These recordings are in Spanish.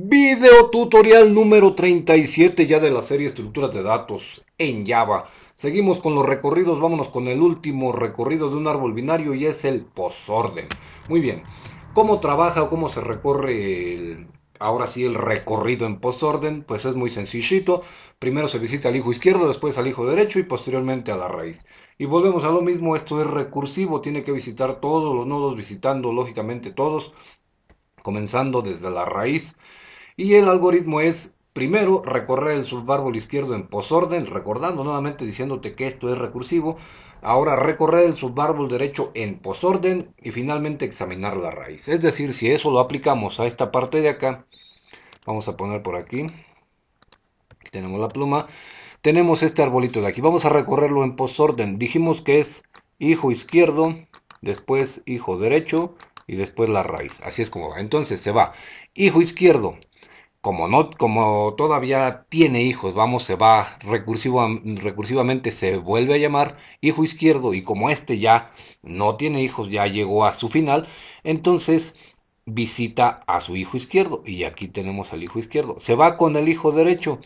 Video tutorial número 37 ya de la serie estructuras de datos en Java. Seguimos con los recorridos, vámonos con el último recorrido de un árbol binario y es el posorden. Muy bien, ¿cómo trabaja o cómo se recorre el, ahora sí el recorrido en posorden pues es muy sencillito. Primero se visita al hijo izquierdo, después al hijo derecho y posteriormente a la raíz. Y volvemos a lo mismo, esto es recursivo, tiene que visitar todos los nodos, visitando lógicamente todos, comenzando desde la raíz. Y el algoritmo es Primero, recorrer el subárbol izquierdo en posorden, recordando nuevamente diciéndote que esto es recursivo. Ahora recorrer el subárbol derecho en posorden y finalmente examinar la raíz. Es decir, si eso lo aplicamos a esta parte de acá, vamos a poner por aquí, aquí tenemos la pluma, tenemos este arbolito de aquí. Vamos a recorrerlo en posorden. Dijimos que es hijo izquierdo, después hijo derecho, y después la raíz. Así es como va. Entonces se va hijo izquierdo, como como todavía tiene hijos vamos se va recursivamente se vuelve a llamar hijo izquierdo y como este ya no tiene hijos ya llegó a su final entonces visita a su hijo izquierdo y aquí tenemos al hijo izquierdo se va con el hijo derecho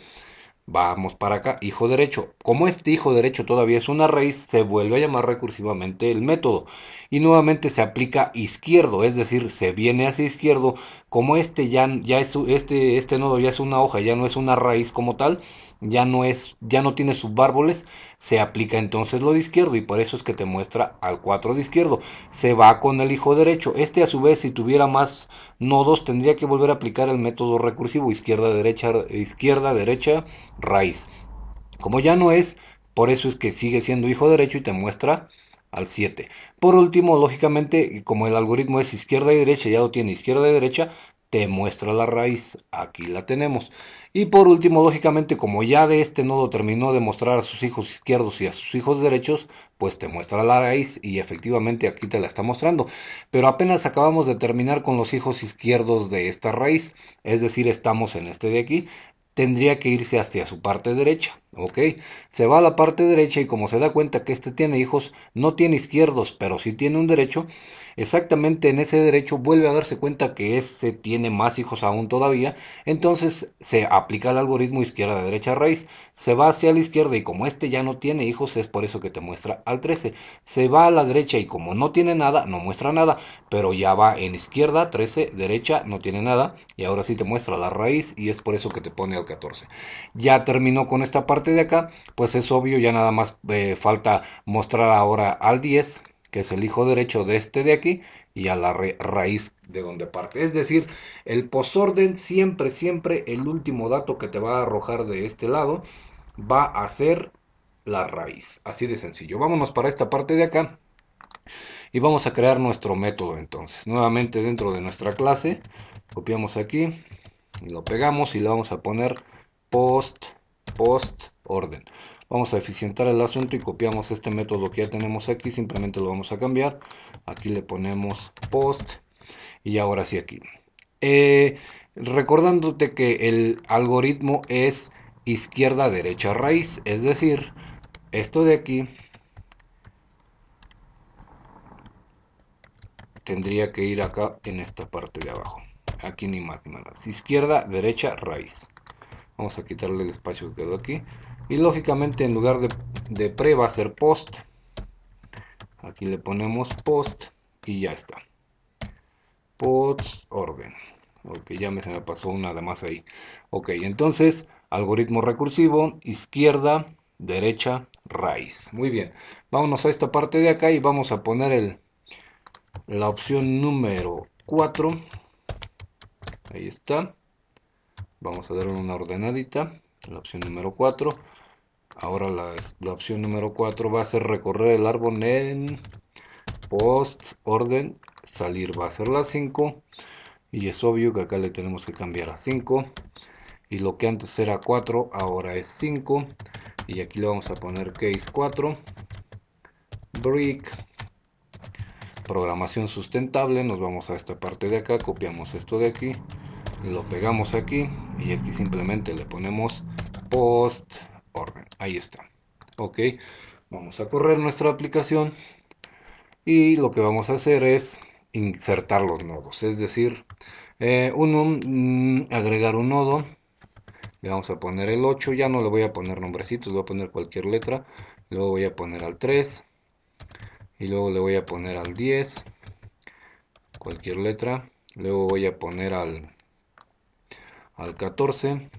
vamos para acá hijo derecho como este hijo derecho todavía es una raíz se vuelve a llamar recursivamente el método y nuevamente se aplica izquierdo es decir se viene hacia izquierdo como este ya, ya es este, este nodo ya es una hoja, ya no es una raíz como tal, ya no es, ya no tiene subárboles, se aplica entonces lo de izquierdo y por eso es que te muestra al 4 de izquierdo. Se va con el hijo derecho. Este a su vez, si tuviera más nodos, tendría que volver a aplicar el método recursivo izquierda, derecha, izquierda, derecha, raíz. Como ya no es, por eso es que sigue siendo hijo derecho y te muestra al 7. Por último, lógicamente, como el algoritmo es izquierda y derecha, ya lo tiene izquierda y derecha, te muestra la raíz. Aquí la tenemos. Y por último, lógicamente, como ya de este nodo terminó de mostrar a sus hijos izquierdos y a sus hijos derechos, pues te muestra la raíz y efectivamente aquí te la está mostrando. Pero apenas acabamos de terminar con los hijos izquierdos de esta raíz, es decir, estamos en este de aquí, tendría que irse hacia su parte derecha. Ok, se va a la parte derecha y como se da cuenta que este tiene hijos, no tiene izquierdos, pero sí tiene un derecho, exactamente en ese derecho vuelve a darse cuenta que este tiene más hijos aún todavía, entonces se aplica el algoritmo izquierda, derecha, raíz, se va hacia la izquierda y como este ya no tiene hijos, es por eso que te muestra al 13, se va a la derecha y como no tiene nada, no muestra nada, pero ya va en izquierda, 13, derecha, no tiene nada, y ahora sí te muestra la raíz y es por eso que te pone al 14. Ya terminó con esta parte de acá, pues es obvio, ya nada más eh, falta mostrar ahora al 10, que es el hijo derecho de este de aquí, y a la raíz de donde parte. Es decir, el postorden siempre, siempre el último dato que te va a arrojar de este lado va a ser la raíz. Así de sencillo. Vámonos para esta parte de acá y vamos a crear nuestro método entonces. Nuevamente dentro de nuestra clase, copiamos aquí, lo pegamos y le vamos a poner post, post orden. Vamos a eficientar el asunto y copiamos este método que ya tenemos aquí, simplemente lo vamos a cambiar. Aquí le ponemos post y ahora sí aquí. Eh, recordándote que el algoritmo es izquierda, derecha, raíz, es decir, esto de aquí tendría que ir acá en esta parte de abajo. Aquí ni más ni menos. Izquierda, derecha, raíz. Vamos a quitarle el espacio que quedó aquí y lógicamente en lugar de, pre va a ser post aquí le ponemos post y ya está post orden ok ya me se me pasó una de más ahí ok entonces algoritmo recursivo izquierda derecha raíz muy bien vámonos a esta parte de acá y vamos a poner la opción número 4 ahí está vamos a darle una ordenadita la opción número 4 Ahora la, opción número 4 va a ser recorrer el árbol en post orden salir va a ser la 5 y es obvio que acá le tenemos que cambiar a 5 y lo que antes era 4 ahora es 5 y aquí le vamos a poner case 4 brick programación sustentable nos vamos a esta parte de acá copiamos esto de aquí lo pegamos aquí y aquí simplemente le ponemos post orden. Ahí está. Ok, vamos a correr nuestra aplicación y lo que vamos a hacer es insertar los nodos, es decir, eh, mm, agregar un nodo, le vamos a poner el 8, ya no le voy a poner nombrecitos, le voy a poner cualquier letra, luego voy a poner al 3 y luego le voy a poner al 10, cualquier letra, luego voy a poner al, al 14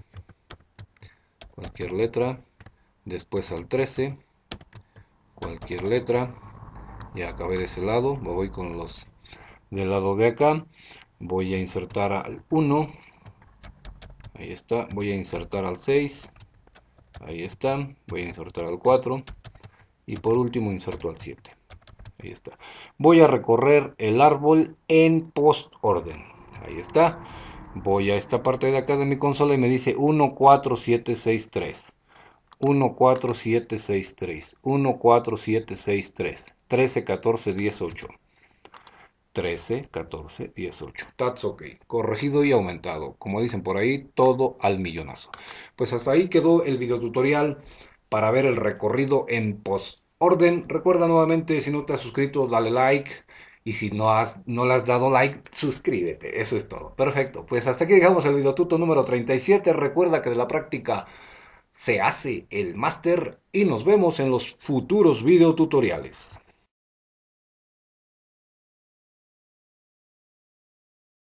cualquier letra, después al 13, cualquier letra, ya acabé de ese lado, me voy con los del lado de acá, voy a insertar al 1, ahí está, voy a insertar al 6, ahí está, voy a insertar al 4 y por último inserto al 7, ahí está. Voy a recorrer el árbol en post orden, ahí está Voy a esta parte de acá de mi consola y me dice 14763. 14763. 14763. 13, 14, 10, 13, 14, 18. That's ok. Corregido y aumentado. Como dicen por ahí, todo al millonazo. Pues hasta ahí quedó el videotutorial para ver el recorrido en post orden. Recuerda nuevamente, si no te has suscrito, dale like y si no, no le has dado like, suscríbete. Eso es todo. Perfecto. Pues hasta aquí dejamos el videotuto número 37. Recuerda que de la práctica se hace el máster y nos vemos en los futuros videotutoriales.